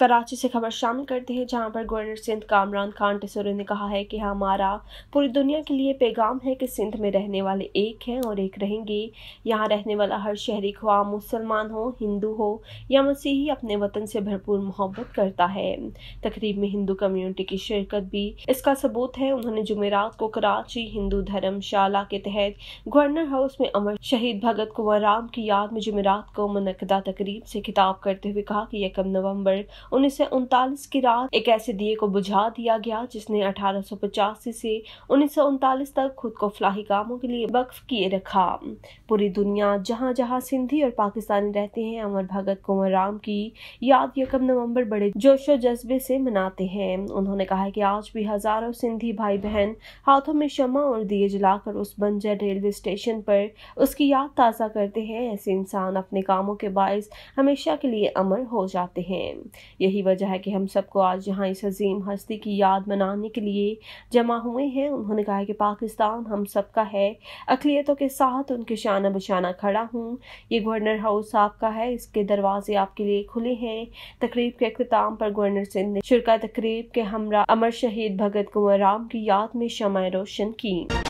कराची से खबर शामिल करते हैं जहां पर गवर्नर सिंध कामरान खान टिसोरे ने कहा है कि हमारा पूरी दुनिया के लिए पैगाम है कि सिंध में रहने वाले एक हैं और एक रहेंगे यहाँ रहने वाला हर शहरी ख्वा मुसलमान हो हिंदू हो या मसीही अपने वतन से भरपूर मोहब्बत करता है तकरीब में हिंदू कम्युनिटी की शिरकत भी इसका सबूत है उन्होंने जुमेरात को कराची हिंदू धर्मशाला के तहत गवर्नर हाउस में अमर शहीद भगत कुंवर राम की याद में जुमेरात को मनकदा तकरीब से खिताब करते हुए कहा कि यकम नवम्बर उन्नीस की रात एक ऐसे दिए को बुझा दिया गया जिसने अठारह से उन्नीस तक खुद को फलाही कामों के लिए वक्फ किए रखा पूरी दुनिया जहाँ जहाँ सिंधी और पाकिस्तानी रहते हैं अमर भगत कुंवर राम की याद यकम नवंबर बड़े जोशो जज्बे से मनाते हैं उन्होंने कहा कि आज भी हजारों सिंधी भाई बहन हाथों में शमा और दिए जलाकर उस बंजर रेलवे स्टेशन पर उसकी याद ताज़ा करते हैं ऐसे इंसान अपने कामों के बायस हमेशा के लिए अमर हो जाते हैं यही वजह है कि हम सबको आज यहाँ इस अजीम हस्ती की याद मनाने के लिए जमा हुए हैं उन्होंने कहा कि पाकिस्तान हम सब का है अकलीतों के साथ उनके शाना बशाना खड़ा हूँ ये गवर्नर हाउस आपका है इसके दरवाजे आपके लिए खुले हैं तकरीब के अख्ताम पर गवर्नर सिंह ने शुरा तकरीब के हमरा अमर शहीद भगत कुंवर राम की याद में शमाएं रोशन की